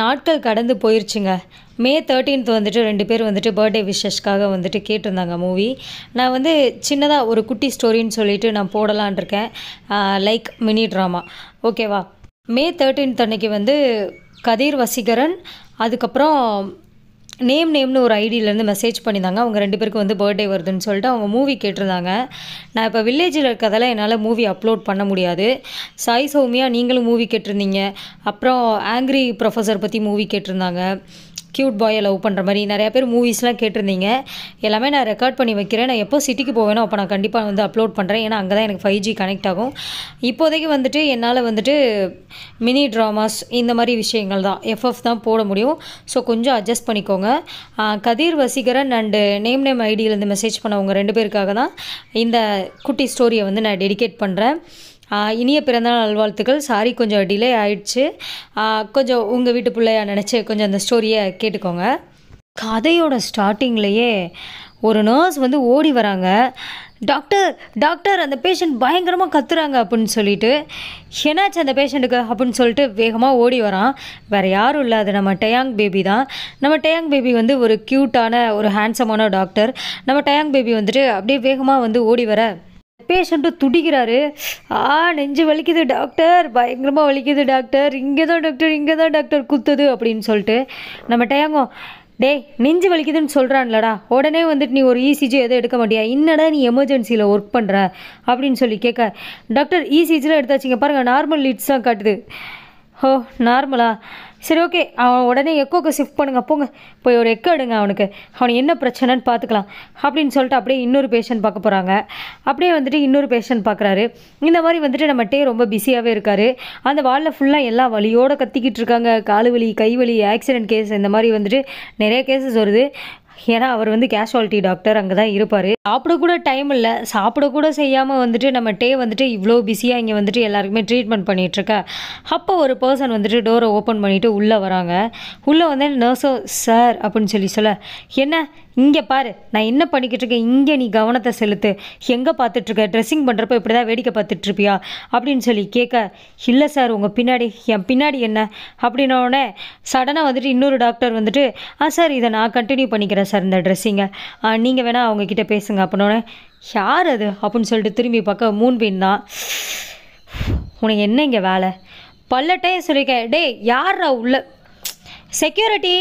நாட்கள் கடந்து போயிருச்சுங்க மே தேர்ட்டீன்த் வந்துட்டு ரெண்டு பேர் வந்துட்டு பர்த்டே விஷஸ்க்காக வந்துட்டு கேட்டிருந்தாங்க மூவி நான் வந்து சின்னதாக ஒரு குட்டி ஸ்டோரின்னு சொல்லிட்டு நான் போடலான் இருக்கேன் லைக் மினி ட்ராமா ஓகேவா மே தேர்ட்டீன்த் அன்னைக்கு வந்து கதிர் வசீகரன் அதுக்கப்புறம் நேம் நேம்னு ஒரு ஐடியிலேருந்து மெசேஜ் பண்ணியிருந்தாங்க அவங்க ரெண்டு பேருக்கும் வந்து பர்த்டே வருதுன்னு சொல்லிட்டு அவங்க மூவி கேட்டிருந்தாங்க நான் இப்போ வில்லேஜில் இருக்கிறதால என்னால் மூவி அப்லோட் பண்ண முடியாது சாய் சௌமியா நீங்களும் மூவி கேட்டிருந்தீங்க அப்புறம் ஆங்க்ரி ப்ரொஃபஸர் பற்றி மூவி கேட்டிருந்தாங்க க்யூட் பாயை லவ் பண்ணுற மாதிரி நிறையா பேர் மூவிஸ்லாம் கேட்டிருந்தீங்க எல்லாமே நான் ரெக்கார்ட் பண்ணி வைக்கிறேன் நான் எப்போ சிட்டிக்கு போவேனோ அப்போ நான் கண்டிப்பாக வந்து அப்லோட் பண்ணுறேன் ஏன்னா அங்கே தான் எனக்கு ஃபைவ் ஜி கனெக்ட் ஆகும் இப்போதைக்கு வந்துட்டு என்னால் வந்துட்டு மினி ட்ராமாஸ் இந்த மாதிரி விஷயங்கள் தான் எஃப்எஃப் தான் போட முடியும் ஸோ கொஞ்சம் அட்ஜஸ்ட் பண்ணிக்கோங்க Kathir Vasigaran and name name ஐடியிலேருந்து மெசேஜ் பண்ணவங்க ரெண்டு பேருக்காக தான் இந்த குட்டி ஸ்டோரியை வந்து நான் டெடிகேட் பண்ணுறேன் இனிய பிறந்தநாள் நல்வாழ்த்துக்கள் சாரி கொஞ்சம் டிலே ஆயிடுச்சு கொஞ்சம் உங்கள் வீட்டு பிள்ளையாக நினச்சி கொஞ்சம் அந்த ஸ்டோரியை கேட்டுக்கோங்க கதையோட ஸ்டார்டிங்லேயே ஒரு நர்ஸ் வந்து ஓடி வராங்க டாக்டர் டாக்டர் அந்த பேஷண்ட் பயங்கரமாக கத்துறாங்க அப்படின்னு சொல்லிட்டு என்னாச்சு அந்த பேஷண்ட்டுக்கு அப்படின்னு சொல்லிட்டு வேகமாக ஓடி வரான் வேறு யாரும் இல்லை அது நம்ம டயாங் பேபி தான் நம்ம டயாங் பேபி வந்து ஒரு க்யூட்டான ஒரு ஹேண்ட்ஸமான டாக்டர் நம்ம டயாங் பேபி வந்துட்டு அப்படியே வேகமாக வந்து ஓடி வர பேஷண்ட்டு துடிக்கிறாரு ஆ நெஞ்சு வலிக்குது டாக்டர் பயங்கரமாக வலிக்குது டாக்டர் இங்கே தான் டாக்டர் இங்கே தான் டாக்டர் குத்துது அப்படின்னு சொல்லிட்டு நம்ம டேங்கோ டேய் நெஞ்சு வலிக்குதுன்னு சொல்கிறான்லடா உடனே வந்துட்டு நீ ஒரு இசிஜி e எதுவும் எடுக்க மாட்டியா என்னடா நீ எமர்ஜென்சியில் ஒர்க் பண்ணுற அப்படின்னு சொல்லி கேட்க டாக்டர் e இசிஜிலாம் எடுத்தாச்சிங்க பாருங்கள் நார்மல் லீட்ஸ் தான் காட்டுது ஓ நார்மலா சரி ஓகே அவன் உடனே எக்கோக்கு ஷிஃப்ட் பண்ணுங்க போங்க போய் ஒரு எக்கோ எடுங்க அவனுக்கு அவனுக்கு என்ன பிரச்சனைன்னு பார்த்துக்கலாம் அப்படின்னு சொல்லிட்டு அப்படியே இன்னொரு பேஷண்ட் பார்க்க போகிறாங்க அப்படியே வந்துட்டு இன்னொரு பேஷண்ட் பார்க்குறாரு இந்த மாதிரி வந்துட்டு நம்ம டே ரொம்ப பிஸியாகவே இருக்கார் அந்த வாலில் ஃபுல்லாக எல்லா வழியோடு கத்திக்கிட்டு இருக்காங்க காலு வலி கை வலி ஆக்சிடென்ட் கேஸ் இந்த மாதிரி வந்துட்டு நிறைய கேசஸ் வருது ஏன்னா அவர் வந்து கேஷுவாலிட்டி டாக்டர் அங்கே தான் இருப்பார் சாப்பிடக்கூட டைம் இல்லை சாப்பிடக்கூட செய்யாமல் வந்துட்டு நம்ம டே வந்துட்டு இவ்வளோ பிஸியாக இங்கே வந்துட்டு எல்லாருக்குமே ட்ரீட்மெண்ட் பண்ணிகிட்ருக்க அப்போ ஒரு பர்சன் வந்துட்டு டோரை ஓப்பன் பண்ணிவிட்டு உள்ளே வராங்க உள்ளே வந்து நர்ஸோ சார் அப்படின்னு சொல்லி சொல்ல என்ன இங்கே பாரு நான் என்ன பண்ணிக்கிட்டு இருக்கேன் இங்கே நீ கவனத்தை செலுத்து எங்கே பார்த்துட்ருக்க ட்ரெஸ்ஸிங் பண்ணுறப்ப இப்படி தான் வேடிக்கை பார்த்துட்ருப்பியா அப்படின்னு சொல்லி கேட்க இல்லை சார் உங்கள் பின்னாடி என் பின்னாடி என்ன அப்படின்னோடனே சடனாக வந்துட்டு இன்னொரு டாக்டர் வந்துட்டு ஆ சார் இதை நான் கண்டினியூ பண்ணிக்கிறேன் சார் இந்த ட்ரெஸ்ஸிங்கை நீங்கள் வேணால் அவங்கக்கிட்ட பேசுங்க அப்படின்னோடனே யார் அது அப்படின்னு சொல்லிட்டு திரும்பி பார்க்க மூன்பின் தான் உனக்கு என்ன இங்கே வேலை பல்லட்டையே சொல்லியிருக்கேன் டே யாரா உள்ள செக்யூரிட்டி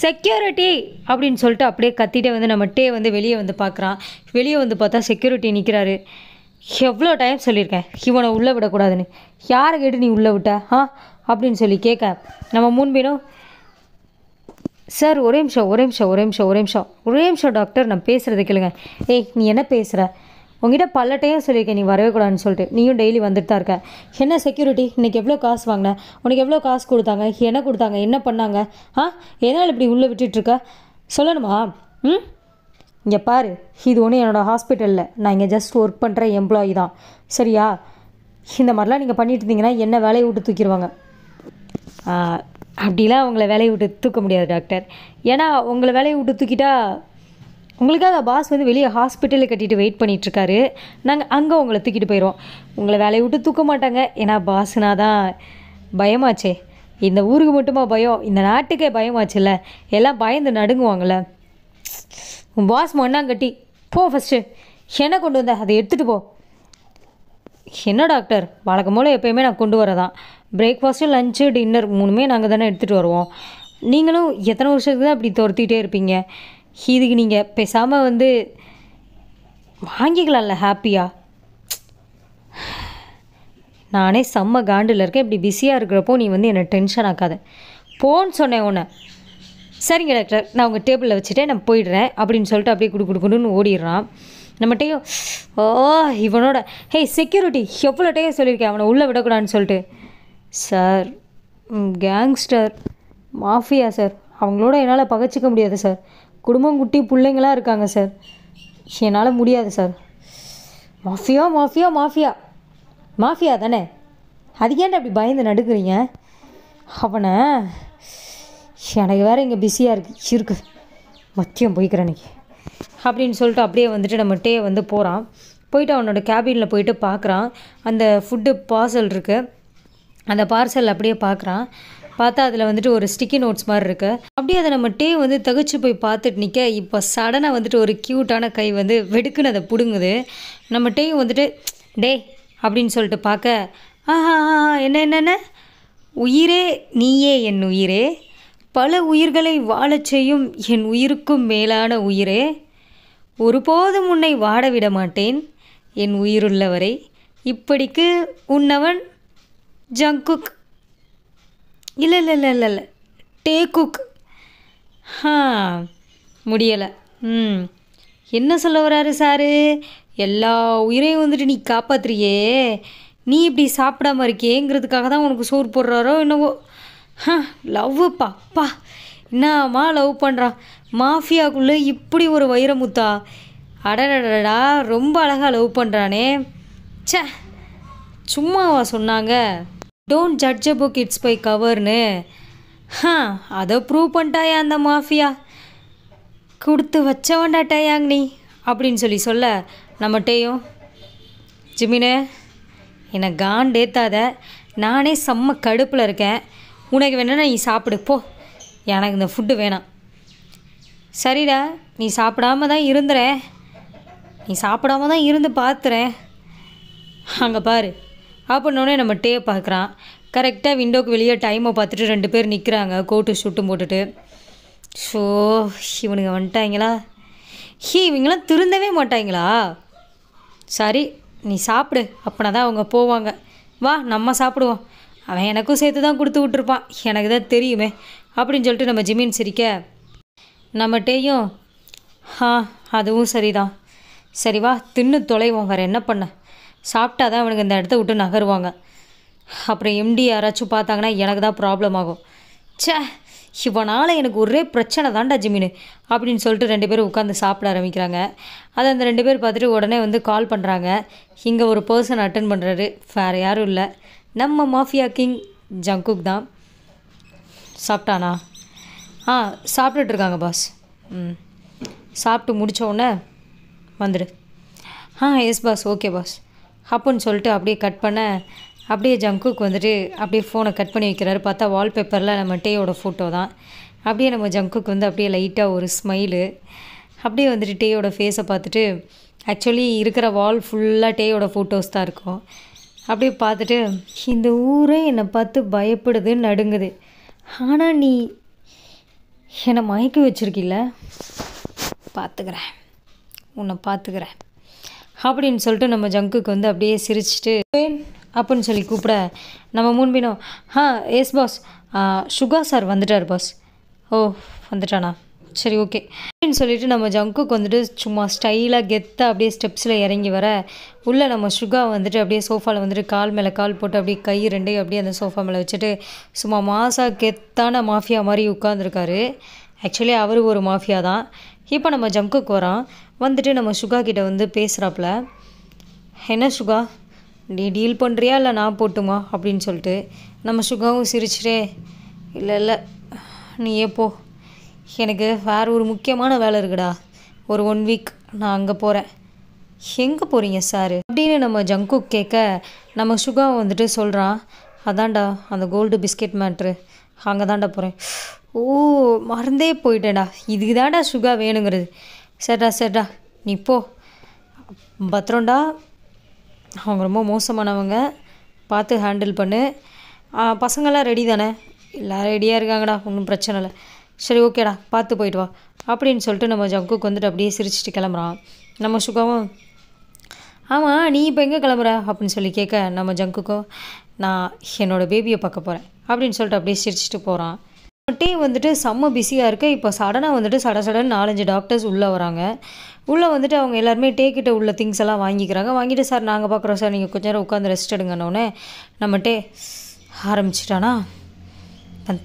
செக்யூரிட்டி அப்படின்னு சொல்லிட்டு அப்படியே கத்திட்டே வந்து நம்ம டே வந்து வெளியே வந்து பார்க்குறான் வெளியே வந்து பார்த்தா செக்யூரிட்டி நிற்கிறாரு எவ்வளோ டைம் சொல்லியிருக்கேன் இவனை உள்ளே விடக்கூடாதுன்னு யாரை கேட்டு நீ உள்ளே விட்ட ஆ அப்படின்னு சொல்லி கேட்க நம்ம முன்பினும் சார் ஒரே நிமிஷம் ஒரே நிமிஷம் ஒரே நிமிஷம் ஒரே நிமிஷம் ஒரே நிமிஷம் டாக்டர் நான் பேசுகிறது கேளுங்க ஏய் நீ என்ன பேசுகிற உங்ககிட்ட பல்லட்டையும் சொல்லியிருக்கேன் நீ வரவே கூடாதுன்னு சொல்லிட்டு நீயும் டெய்லி வந்துட்டு தான் இருக்க என்ன செக்யூரிட்டி இன்றைக்கி எவ்வளோ காசு வாங்கினேன் உனக்கு எவ்வளோ காசு கொடுத்தாங்க என்ன கொடுத்தாங்க என்ன பண்ணாங்க ஆ எதனால் இப்படி உள்ளே விட்டுட்டுருக்க சொல்லணுமா ம் இங்கே பாரு இது ஒன்று என்னோடய ஹாஸ்பிட்டலில் நான் இங்கே ஜஸ்ட் ஒர்க் பண்ணுற எம்ப்ளாயி தான் சரியா இந்த மாதிரிலாம் நீங்கள் பண்ணிட்டு இருந்தீங்கன்னா என்ன வேலையை விட்டு தூக்கிடுவாங்க அப்படிலாம் அவங்கள வேலையை விட்டு தூக்க முடியாது டாக்டர் ஏன்னா உங்களை வேலையை விட்டு தூக்கிட்டா உங்களுக்காக பாஸ் வந்து வெளியே ஹாஸ்பிட்டலில் கட்டிட்டு வெயிட் பண்ணிகிட்ருக்காரு நாங்கள் அங்கே உங்களை தூக்கிட்டு போயிடுவோம் உங்களை வேலையை விட்டு தூக்க மாட்டாங்க ஏன்னா பாஸ்னா தான் பயமாச்சே இந்த ஊருக்கு மட்டுமா பயம் இந்த நாட்டுக்கே பயமாச்சுல்ல எல்லாம் பயந்து நடுங்குவாங்கள்ல உன் பாஸ் மண்ணாங்கட்டி போ ஃபஸ்ட்டு என்ன கொண்டு வந்த அதை எடுத்துகிட்டு போ என்ன டாக்டர் வழக்கம் போல் எப்போயுமே நான் கொண்டு வரதான் பிரேக்ஃபாஸ்ட்டு லஞ்சு டின்னர் மூணுமே நாங்கள் தானே எடுத்துகிட்டு வருவோம் நீங்களும் எத்தனை வருஷத்துக்கு தான் இப்படி துரத்திக்கிட்டே இருப்பீங்க இதுக்கு நீங்கள் பேசாமல் வந்து வாங்கிக்கலாம்ல ஹாப்பியாக நானே செம்ம காண்டில் இருக்கேன் இப்படி பிஸியாக இருக்கிறப்போ நீ வந்து என்னை டென்ஷன் ஆக்காத போன்னு சொன்னேன் உன்னை சரிங்க டாக்டர் நான் உங்கள் டேபிளில் வச்சுட்டேன் நான் போயிடுறேன் அப்படின்னு சொல்லிட்டு அப்படியே குடு கொடுக்கணும்னு ஓடிடுறான் நம்மகிட்டையும் ஓ இவனோட ஹே செக்யூரிட்டி எவ்வளோ டைம் சொல்லியிருக்கேன் அவனை உள்ளே விடக்கூடாதுன்னு சொல்லிட்டு சார் கேங்ஸ்டர் மாஃபியா சார் அவங்களோட என்னால் பகச்சிக்க முடியாது சார் குடும்பம் குட்டி பிள்ளைங்களாம் இருக்காங்க சார் என்னால் முடியாது sir mafia mafia mafia mafia தானே அது ஏன்டா அப்படி பயந்து நடுக்கிறீங்க அவனை எனக்கு வேறு இங்கே பிஸியாக இருக்கு இருக்கு மத்தியம் போய்க்கிறேன் அன்றைக்கி அப்படின்னு சொல்லிட்டு அப்படியே வந்துட்டு நம்ம டே வந்து போகிறான் போயிட்டு அவனோட கேபினில் போயிட்டு பார்க்குறான் அந்த ஃபுட்டு பார்சல் இருக்குது அந்த பார்சல் அப்படியே பார்க்குறான் பார்த்தா அதில் வந்துட்டு ஒரு ஸ்டிக்கி நோட்ஸ் மாதிரி இருக்கு அப்படியே அதை நம்ம டே வந்து தகுச்சு போய் பார்த்துட்டு நிற்க இப்போ சடனாக வந்துட்டு ஒரு க்யூட்டான கை வந்து வெடுக்குன்னு அதை பிடுங்குது நம்ம டே வந்துட்டு டே அப்படின்னு சொல்லிட்டு பார்க்க ஆஹா என்ன என்னென்ன உயிரே நீயே என் உயிரே பல உயிர்களை வாழச் செய்யும் என் உயிருக்கும் மேலான உயிரே ஒருபோதும் உன்னை வாடவிட மாட்டேன் என் உயிருள்ளவரை இப்படிக்கு உன்னவன் ஜங்குக் இல்லை இல்லை இல்லை இல்லை இல்லை டே குக் ஹா முடியலை ம் என்ன சொல்ல வராரு சாரு எல்லா உயிரையும் வந்துட்டு நீ காப்பாத்துறியே நீ இப்படி சாப்பிடாம இருக்கேங்கிறதுக்காக தான் உனக்கு சோறு போடுறாரோ என்னவோ ஹா லவ்வுப்பா பா என்னம்மா லவ் பண்ணுறான் மாஃபியாக்குள்ளே இப்படி ஒரு வைரமுத்தா அடடடடா ரொம்ப அழகாக லவ் பண்ணுறானே சே சும்மாவா சொன்னாங்க don't judge a book it's by கவர்னு ஹா அதை ப்ரூவ் பண்ணிட்டாயா அந்த மாஃபியா கொடுத்து வச்சவன்டா டேயாங் நீ அப்படின்னு சொல்லி சொல்ல நம்ம டேயும் ஜிமினே என்னை காண்டேத்தாத நானே செம்ம கடுப்பில் இருக்கேன் உனக்கு வேணா நீ சாப்பிடு போ எனக்கு இந்த ஃபுட்டு வேணாம் சரிடா நீ சாப்பிடாம தான் இருந்துற நீ சாப்பிடாம தான் இருந்து பார்த்துறேன் அங்கே பாரு அப்படின்னோடனே நம்ம டே பார்க்குறான் கரெக்டாக விண்டோக்கு வெளியே டைமை பார்த்துட்டு ரெண்டு பேர் நிற்கிறாங்க கோட்டு சுட்டும் போட்டுட்டு ஸோ இவனுங்க வந்துட்டாங்களா ஹீ இவங்களாம் திருந்தவே மாட்டாங்களா சரி நீ சாப்பிடு அப்படின்னா தான் அவங்க போவாங்க வா நம்ம சாப்பிடுவோம் அவன் எனக்கும் சேர்த்து தான் கொடுத்து விட்ருப்பான் எனக்கு தான் தெரியுமே அப்படின்னு சொல்லிட்டு நம்ம ஜிமீன் சிரிக்க நம்ம டேயும் ஆ அதுவும் சரிதான் சரி வா தின்னு தொலைவோம் வேறு என்ன பண்ண சாப்பிட்டா தான் அவனுக்கு இந்த இடத்த விட்டு நகருவாங்க அப்புறம் எம்டி யாராச்சும் பார்த்தாங்கன்னா எனக்கு தான் ப்ராப்ளம் ஆகும் சே இவனால் எனக்கு ஒரே பிரச்சனை தான்டா ஜிமினு அப்படின்னு சொல்லிட்டு ரெண்டு பேரும் உட்காந்து சாப்பிட ஆரம்பிக்கிறாங்க அதை அந்த ரெண்டு பேர் பார்த்துட்டு உடனே வந்து கால் பண்ணுறாங்க இங்கே ஒரு பர்சன் அட்டன் பண்ணுறாரு வேறு யாரும் இல்லை நம்ம மாஃபியா கிங் ஜங்குக் தான் சாப்பிட்டானா ஆ சாப்பிட்டுட்ருக்காங்க பாஸ் ம் சாப்பிட்டு முடித்த உடனே வந்துடு ah yes boss okay boss அப்புன்னு சொல்லிட்டு அப்படியே கட் பண்ண அப்படியே ஜங்குக்கு வந்துட்டு அப்படியே ஃபோனை கட் பண்ணி வைக்கிறாரு பார்த்தா வால்பேப்பரில் நம்ம டேயோட ஃபோட்டோ தான் அப்படியே நம்ம ஜங்குக்கு வந்து அப்படியே லைட்டாக ஒரு ஸ்மைலு அப்படியே வந்துட்டு டேயோட ஃபேஸை பார்த்துட்டு ஆக்சுவலி இருக்கிற வால் ஃபுல்லாக டேயோட ஃபோட்டோஸ் தான் இருக்கும் அப்படியே பார்த்துட்டு இந்த ஊரே என்னை பார்த்து பயப்படுது நடுங்குது ஆனால் நீ என்னை மயக்க வச்சுருக்கில்ல பார்த்துக்கிறேன் உன்னை பார்த்துக்கிறேன் அப்படின்னு சொல்லிட்டு நம்ம ஜங்குக்கு வந்து அப்படியே சிரிச்சிட்டு அப்படின்னு சொல்லி கூப்பிட நம்ம முன்பினோம் ஆ எஸ் பாஸ் சுகா சார் வந்துட்டார் பாஸ் ஓ வந்துட்டானா சரி ஓகே அப்படின்னு சொல்லிட்டு நம்ம ஜங்குக்கு வந்துட்டு சும்மா ஸ்டைலாக கெத்தாக அப்படியே ஸ்டெப்ஸில் இறங்கி வர உள்ளே நம்ம சுகா வந்துட்டு அப்படியே சோஃபாவில் வந்துட்டு கால் மேலே கால் போட்டு அப்படியே கை ரெண்டையும் அப்படியே அந்த சோஃபா மேலே வச்சுட்டு சும்மா மாசாக கெத்தான மாஃபியா மாதிரி உட்காந்துருக்காரு ஆக்சுவலி அவர் ஒரு மாஃபியா தான் இப்போ நம்ம ஜம்குக்கு வரோம் வந்துட்டு நம்ம சுகா கிட்டே வந்து பேசுகிறாப்புல என்ன சுகா நீ டீல் பண்ணுறியா இல்லை நான் போட்டுமா அப்படின்னு சொல்லிட்டு நம்ம சுகாவும் சிரிச்சிட்டே இல்லை இல்லை நீ ஏப்போ எனக்கு வேறு ஒரு முக்கியமான வேலை இருக்குடா ஒரு ஒன் வீக் நான் அங்கே போகிறேன் எங்கே போகிறீங்க சார் அப்படின்னு நம்ம ஜங்குக் கேட்க நம்ம சுகா வந்துட்டு சொல்கிறான் அதான்டா அந்த கோல்டு பிஸ்கெட் மேட்ரு அங்கே தான்டா போகிறேன் ஓ மறந்தே போயிட்டேடா இதுக்கு தான்டா சுகா வேணுங்கிறது சரிடா சரிடா நீ போ பத்திரம்டா அவங்க ரொம்ப மோசமானவங்க பார்த்து ஹேண்டில் பண்ணு பசங்களாம் ரெடி தானே எல்லாம் ரெடியாக இருக்காங்கடா ஒன்றும் பிரச்சனை இல்லை சரி ஓகேடா பார்த்து போயிட்டு வா அப்படின்னு சொல்லிட்டு நம்ம ஜங்குக்கு வந்துட்டு அப்படியே சிரிச்சிட்டு கிளம்புறான் நம்ம சுகாவும் ஆமாம் நீ இப்போ எங்கே கிளம்புற அப்படின்னு சொல்லி கேட்க நம்ம ஜங்குக்கும் நான் என்னோடய பேபியை பார்க்க போகிறேன் அப்படின்னு சொல்லிட்டு அப்படியே சிரிச்சிட்டு போகிறான் டே வந்துட்டு செம்ம பிஸியாக இருக்குது இப்போ சடனாக வந்துட்டு சட சடன் நாலஞ்சு டாக்டர்ஸ் உள்ளே வராங்க உள்ளே வந்துட்டு அவங்க எல்லாருமே டேக்கிட்ட உள்ள திங்ஸ் எல்லாம் வாங்கிக்கிறாங்க வாங்கிட்டு சார் நாங்கள் பார்க்குறோம் சார் நீங்கள் கொஞ்ச நேரம் உட்காந்து ரெஸ்ட் எடுங்கன்னொன்னே நம்ம டே ஆரம்பிச்சிட்டானா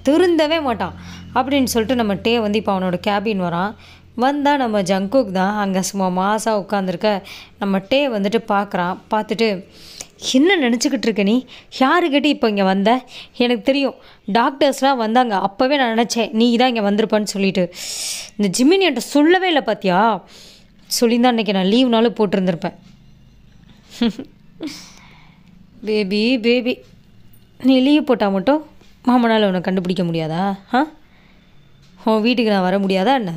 திருந்தவே மாட்டான் அப்படின்னு சொல்லிட்டு நம்ம டே வந்து இப்போ அவனோட கேபின் வரான் வந்தால் நம்ம ஜங்குக் தான் அங்கே சும்மா மாதம் உட்காந்துருக்க நம்ம டே வந்துட்டு பார்க்குறான் பார்த்துட்டு என்ன நினச்சிக்கிட்டு இருக்க நீ யாருக்கிட்டே இப்போ இங்கே வந்த எனக்கு தெரியும் டாக்டர்ஸ்லாம் வந்தாங்க அப்போவே நான் நினச்சேன் நீ தான் இங்கே வந்திருப்பான்னு சொல்லிட்டு இந்த ஜிம்மினி என்கிட்ட சொல்லவே இல்லை பார்த்தியா சொல்லியிருந்தா அன்றைக்கி நான் லீவ்னாலும் போட்டிருந்துருப்பேன் பேபி பேபி நீ லீவ் போட்டால் மட்டும் மாமனால் உன்னை கண்டுபிடிக்க முடியாதா ஆ உன் வீட்டுக்கு நான் வர முடியாதா என்ன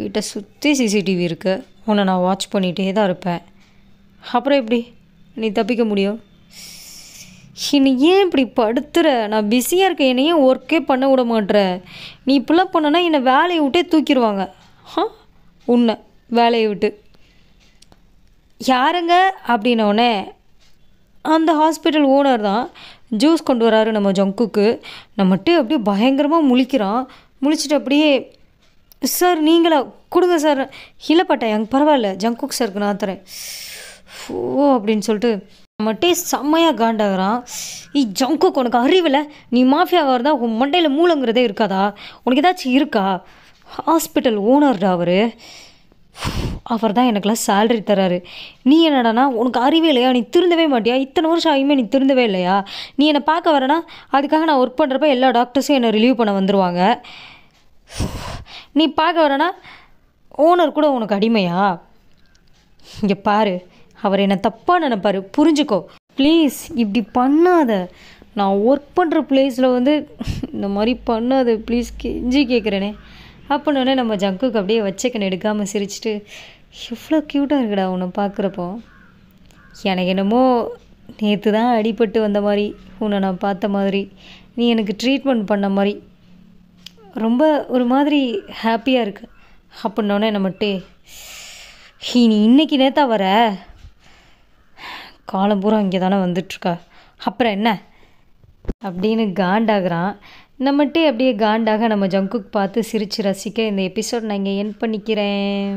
வீட்டை சுற்றி சிசிடிவி இருக்குது உன்னை நான் வாட்ச் பண்ணிகிட்டே தான் இருப்பேன் அப்புறம் எப்படி நீ தப்பிக்க முடியும் என்னை ஏன் இப்படி படுத்துற நான் பிஸியாக இருக்கேன் என்னையும் ஒர்க்கே பண்ண விட மாட்டுற நீ இப்படிலாம் பண்ணனா என்னை வேலையை விட்டே தூக்கிடுவாங்க ஆ உன்னை வேலையை விட்டு யாருங்க அப்படின்னோடனே அந்த ஹாஸ்பிட்டல் ஓனர் தான் ஜூஸ் கொண்டு வராரு நம்ம ஜங்குக்கு நம்மட்டு அப்படியே பயங்கரமாக முழிக்கிறான் முழிச்சிட்டு அப்படியே சார் நீங்களா கொடுங்க சார் இல்லைப்பட்டேன் பட்டேன் பரவாயில்ல ஜங்குக் சாருக்கு நான் தரேன் ஃபோ அப்படின்னு சொல்லிட்டு மட்டே செம்மையாக காண்டாகிறான் இ ஜங்குக்கு உனக்கு அறிவில் நீ மாஃபியாவாக இருந்தால் உன் மண்டையில் மூலங்கிறதே இருக்காதா உனக்கு ஏதாச்சும் இருக்கா ஹாஸ்பிட்டல் ஓனர்டா அவர் அவர் தான் எனக்குலாம் சேல்ரி தராரு நீ என்னடானா உனக்கு அறிவே இல்லையா நீ திருந்தவே மாட்டியா இத்தனை வருஷம் ஆகியுமே நீ திருந்தவே இல்லையா நீ என்னை பார்க்க வரனா அதுக்காக நான் ஒர்க் பண்ணுறப்ப எல்லா டாக்டர்ஸும் என்னை ரிலீவ் பண்ண வந்துடுவாங்க நீ பார்க்க வரனா ஓனர் கூட உனக்கு அடிமையா இங்கே பாரு அவர் என்னை தப்பாக நினைப்பார் புரிஞ்சுக்கோ ப்ளீஸ் இப்படி பண்ணாத நான் ஒர்க் பண்ணுற பிளேஸில் வந்து இந்த மாதிரி பண்ணாத ப்ளீஸ் கெஞ்சி கேட்குறேனே அப்படின்னோடனே நம்ம ஜங்குக்கு அப்படியே வச்சக்கன் எடுக்காமல் சிரிச்சிட்டு எவ்வளோ க்யூட்டாக இருக்குடா உன்னை பார்க்குறப்போ எனக்கு என்னமோ நேற்று தான் அடிபட்டு வந்த மாதிரி உன்னை நான் பார்த்த மாதிரி நீ எனக்கு ட்ரீட்மெண்ட் பண்ண மாதிரி ரொம்ப ஒரு மாதிரி ஹாப்பியாக இருக்கு அப்படின்னோடனே நம்மட்டே நீ இன்னைக்கு நேத்தா வர காலம் பூரா இங்கே தானே வந்துட்டுருக்கா அப்புறம் என்ன அப்படின்னு காண்டாகிறான் நம்மகிட்டே அப்படியே காண்டாக நம்ம ஜங்குக் பார்த்து சிரித்து ரசிக்க இந்த எபிசோட் நான் இங்கே என் பண்ணிக்கிறேன்